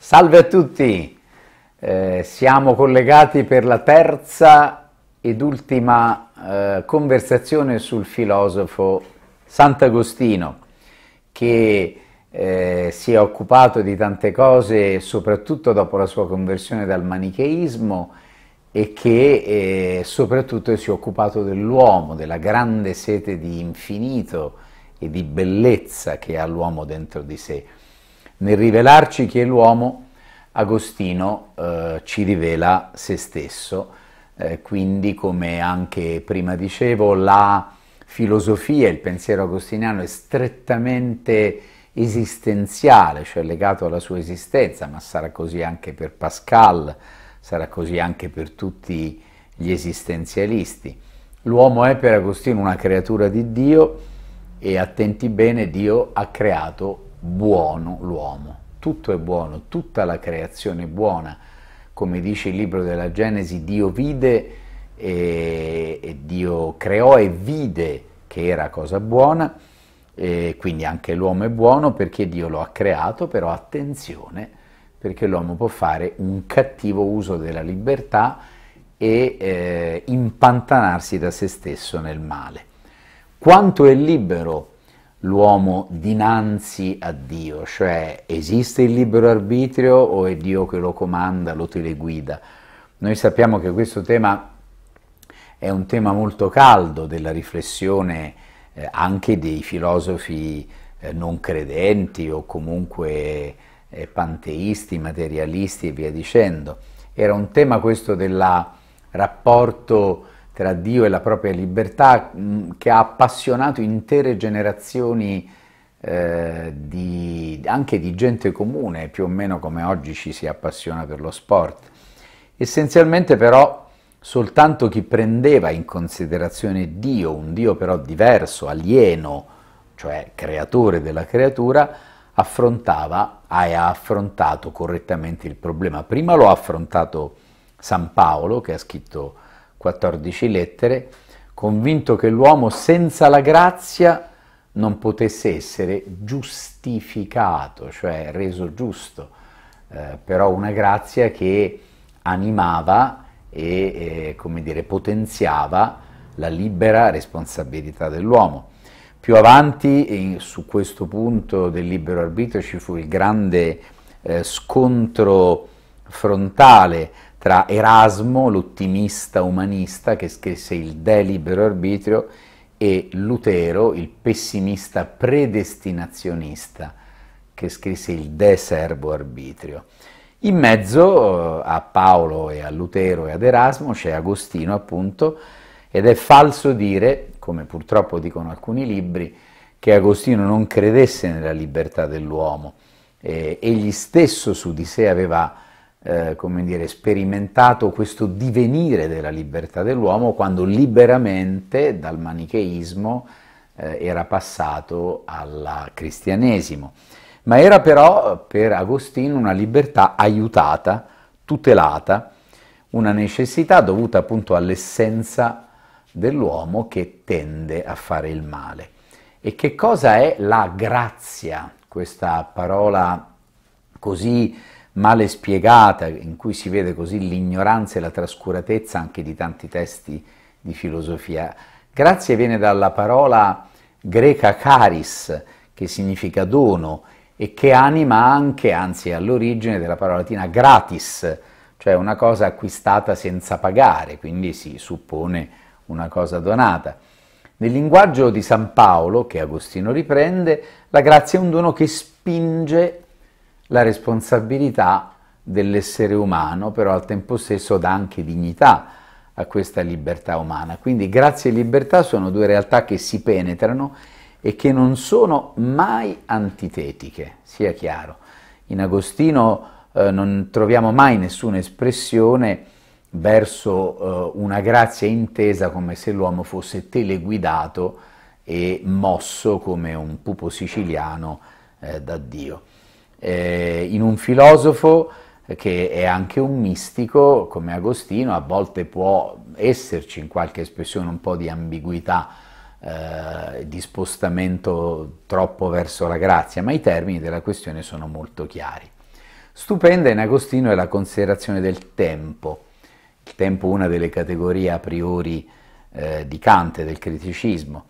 Salve a tutti, eh, siamo collegati per la terza ed ultima eh, conversazione sul filosofo Sant'Agostino che eh, si è occupato di tante cose soprattutto dopo la sua conversione dal manicheismo e che eh, soprattutto si è occupato dell'uomo, della grande sete di infinito e di bellezza che ha l'uomo dentro di sé. Nel rivelarci chi è l'uomo, Agostino eh, ci rivela se stesso, eh, quindi come anche prima dicevo, la filosofia, il pensiero agostiniano è strettamente esistenziale, cioè legato alla sua esistenza, ma sarà così anche per Pascal, sarà così anche per tutti gli esistenzialisti. L'uomo è per Agostino una creatura di Dio e attenti bene, Dio ha creato buono l'uomo, tutto è buono, tutta la creazione è buona, come dice il libro della Genesi, Dio vide e, e Dio creò e vide che era cosa buona, quindi anche l'uomo è buono perché Dio lo ha creato, però attenzione perché l'uomo può fare un cattivo uso della libertà e eh, impantanarsi da se stesso nel male. Quanto è libero l'uomo dinanzi a Dio, cioè esiste il libero arbitrio o è Dio che lo comanda, lo teleguida? Noi sappiamo che questo tema è un tema molto caldo della riflessione eh, anche dei filosofi eh, non credenti o comunque eh, panteisti, materialisti e via dicendo. Era un tema questo del rapporto tra Dio e la propria libertà mm, che ha appassionato intere generazioni eh, di, anche di gente comune, più o meno come oggi ci si appassiona per lo sport. Essenzialmente però soltanto chi prendeva in considerazione Dio, un Dio però diverso, alieno, cioè creatore della creatura, affrontava e ha affrontato correttamente il problema. Prima lo ha affrontato San Paolo che ha scritto 14 lettere, convinto che l'uomo senza la grazia non potesse essere giustificato, cioè reso giusto, eh, però una grazia che animava e eh, dire, potenziava la libera responsabilità dell'uomo. Più avanti, eh, su questo punto del libero arbitrio, ci fu il grande eh, scontro frontale tra Erasmo, l'ottimista umanista che scrisse il De libero arbitrio, e Lutero, il pessimista predestinazionista che scrisse il De serbo arbitrio. In mezzo eh, a Paolo e a Lutero e ad Erasmo c'è Agostino appunto ed è falso dire, come purtroppo dicono alcuni libri, che Agostino non credesse nella libertà dell'uomo. Eh, egli stesso su di sé aveva eh, come dire, sperimentato questo divenire della libertà dell'uomo quando liberamente dal manicheismo eh, era passato al cristianesimo. Ma era però per Agostino una libertà aiutata, tutelata, una necessità dovuta appunto all'essenza dell'uomo che tende a fare il male. E che cosa è la grazia? Questa parola così male spiegata, in cui si vede così l'ignoranza e la trascuratezza anche di tanti testi di filosofia. Grazie viene dalla parola greca caris, che significa dono, e che anima anche, anzi è all'origine della parola latina gratis, cioè una cosa acquistata senza pagare, quindi si suppone una cosa donata. Nel linguaggio di San Paolo, che Agostino riprende, la grazia è un dono che spinge la responsabilità dell'essere umano, però al tempo stesso dà anche dignità a questa libertà umana. Quindi grazia e libertà sono due realtà che si penetrano e che non sono mai antitetiche, sia chiaro. In Agostino eh, non troviamo mai nessuna espressione verso eh, una grazia intesa come se l'uomo fosse teleguidato e mosso come un pupo siciliano eh, da Dio eh, in un filosofo che è anche un mistico come Agostino, a volte può esserci in qualche espressione un po' di ambiguità, eh, di spostamento troppo verso la grazia, ma i termini della questione sono molto chiari. Stupenda in Agostino è la considerazione del tempo, il tempo una delle categorie a priori eh, di Kant e del criticismo,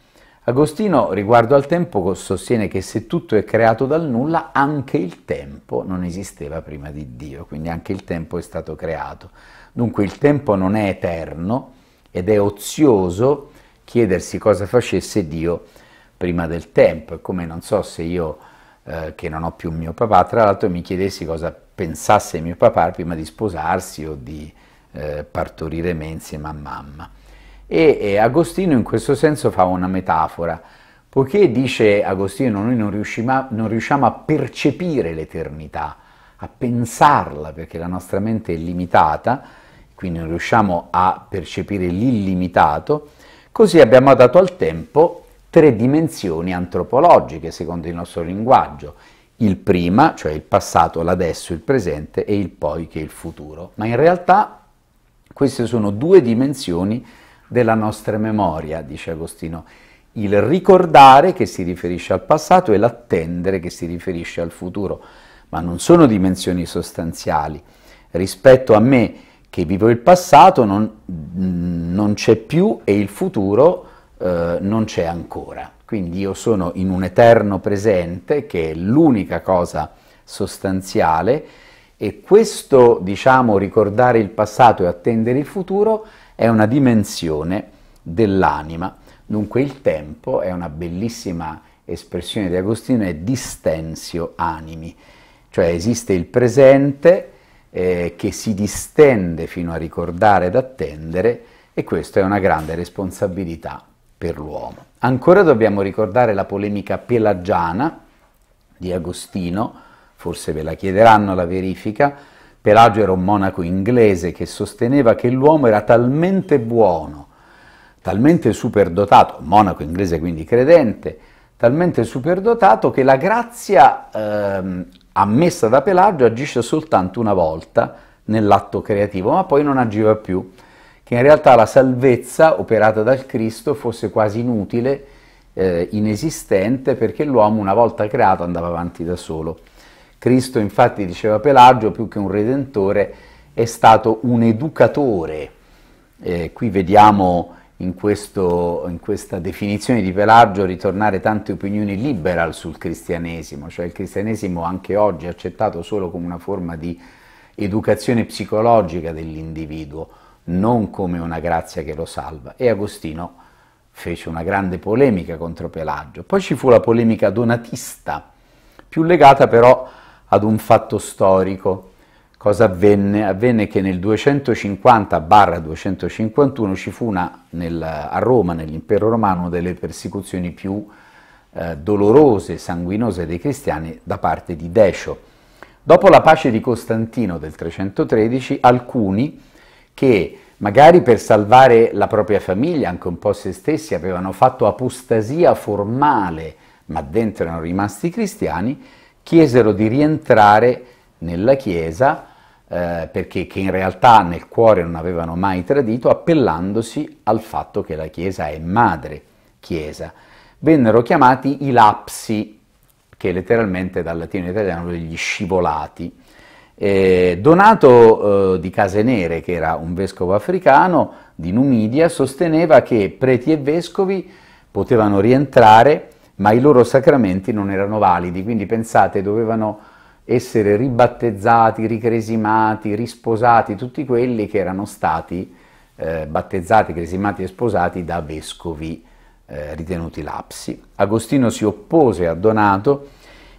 Agostino riguardo al tempo sostiene che se tutto è creato dal nulla, anche il tempo non esisteva prima di Dio, quindi anche il tempo è stato creato. Dunque il tempo non è eterno ed è ozioso chiedersi cosa facesse Dio prima del tempo. È come non so se io, eh, che non ho più mio papà, tra l'altro mi chiedessi cosa pensasse mio papà prima di sposarsi o di eh, partorire me insieme a mamma. E, e Agostino in questo senso fa una metafora, poiché dice Agostino noi non a, non riusciamo a percepire l'eternità, a pensarla perché la nostra mente è limitata, quindi non riusciamo a percepire l'illimitato, così abbiamo dato al tempo tre dimensioni antropologiche secondo il nostro linguaggio, il prima, cioè il passato, l'adesso, il presente e il poi che è il futuro, ma in realtà queste sono due dimensioni della nostra memoria, dice Agostino. Il ricordare che si riferisce al passato e l'attendere che si riferisce al futuro, ma non sono dimensioni sostanziali. Rispetto a me che vivo il passato non, non c'è più e il futuro eh, non c'è ancora. Quindi io sono in un eterno presente che è l'unica cosa sostanziale e questo, diciamo, ricordare il passato e attendere il futuro è una dimensione dell'anima. Dunque il tempo è una bellissima espressione di Agostino, è distensio animi, cioè esiste il presente eh, che si distende fino a ricordare ed attendere e questa è una grande responsabilità per l'uomo. Ancora dobbiamo ricordare la polemica pelagiana di Agostino, forse ve la chiederanno la verifica, Pelagio era un monaco inglese che sosteneva che l'uomo era talmente buono, talmente superdotato, monaco inglese quindi credente, talmente superdotato che la grazia ehm, ammessa da Pelagio agisce soltanto una volta nell'atto creativo, ma poi non agiva più, che in realtà la salvezza operata dal Cristo fosse quasi inutile, eh, inesistente, perché l'uomo una volta creato andava avanti da solo. Cristo infatti, diceva Pelagio, più che un redentore è stato un educatore. Eh, qui vediamo in, questo, in, questa definizione di Pelagio ritornare tante opinioni liberal sul cristianesimo, cioè il cristianesimo anche oggi è accettato solo come una forma di educazione psicologica dell'individuo, non come una grazia che lo salva. E Agostino fece una grande polemica contro Pelagio. Poi ci fu la polemica donatista, più legata però a ad un fatto storico. Cosa avvenne? Avvenne che nel 250-251 ci fu una, nel, a Roma, nell'impero romano, una delle persecuzioni più eh, dolorose e sanguinose dei cristiani da parte di Decio. Dopo la pace di Costantino del 313, alcuni che magari per salvare la propria famiglia, anche un po' se stessi, avevano fatto apostasia formale, ma dentro erano rimasti cristiani, chiesero di rientrare nella Chiesa eh, perché che in realtà nel cuore non avevano mai tradito, appellandosi al fatto che la Chiesa è madre Chiesa. Vennero chiamati i lapsi, che letteralmente dal latino italiano degli scivolati. Eh, Donato eh, di Casenere, che era un vescovo africano di Numidia, sosteneva che preti e vescovi potevano rientrare ma i loro sacramenti non erano validi, quindi pensate dovevano essere ribattezzati, ricresimati, risposati, tutti quelli che erano stati eh, battezzati, cresimati e sposati da vescovi eh, ritenuti lapsi. Agostino si oppose a Donato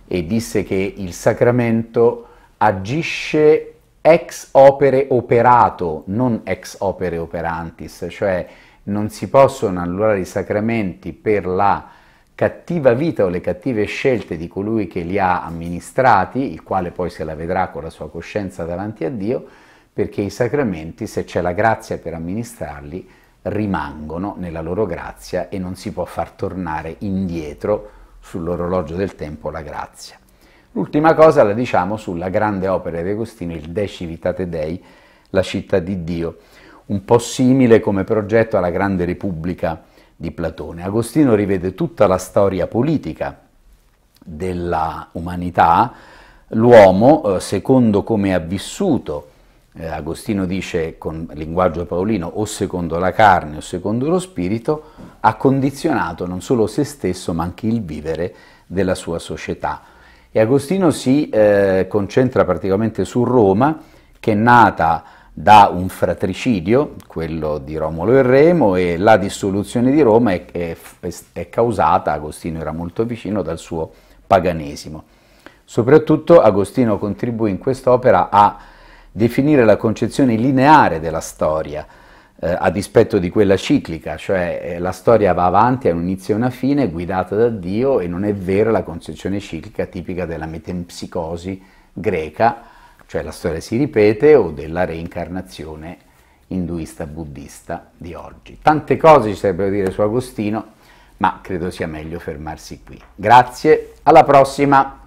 e disse che il sacramento agisce ex opere operato, non ex opere operantis, cioè non si possono annullare i sacramenti per la cattiva vita o le cattive scelte di colui che li ha amministrati, il quale poi se la vedrà con la sua coscienza davanti a Dio, perché i sacramenti, se c'è la grazia per amministrarli, rimangono nella loro grazia e non si può far tornare indietro sull'orologio del tempo la grazia. L'ultima cosa la diciamo sulla grande opera di Agostino, il De Civitate Dei, la città di Dio, un po' simile come progetto alla Grande Repubblica di Platone. Agostino rivede tutta la storia politica dell'umanità, l'uomo, eh, secondo come ha vissuto, eh, Agostino dice con linguaggio paolino, o secondo la carne o secondo lo spirito, ha condizionato non solo se stesso ma anche il vivere della sua società. E Agostino si eh, concentra praticamente su Roma, che è nata da un fratricidio, quello di Romolo e Remo, e la dissoluzione di Roma è, è, è causata, Agostino era molto vicino, dal suo paganesimo. Soprattutto Agostino contribuì in quest'opera a definire la concezione lineare della storia, eh, a dispetto di quella ciclica, cioè eh, la storia va avanti, ha un inizio e una fine, guidata da Dio, e non è vera la concezione ciclica tipica della metempsicosi greca, cioè la storia si ripete, o della reincarnazione induista buddista di oggi. Tante cose ci sarebbero da dire su Agostino, ma credo sia meglio fermarsi qui. Grazie, alla prossima!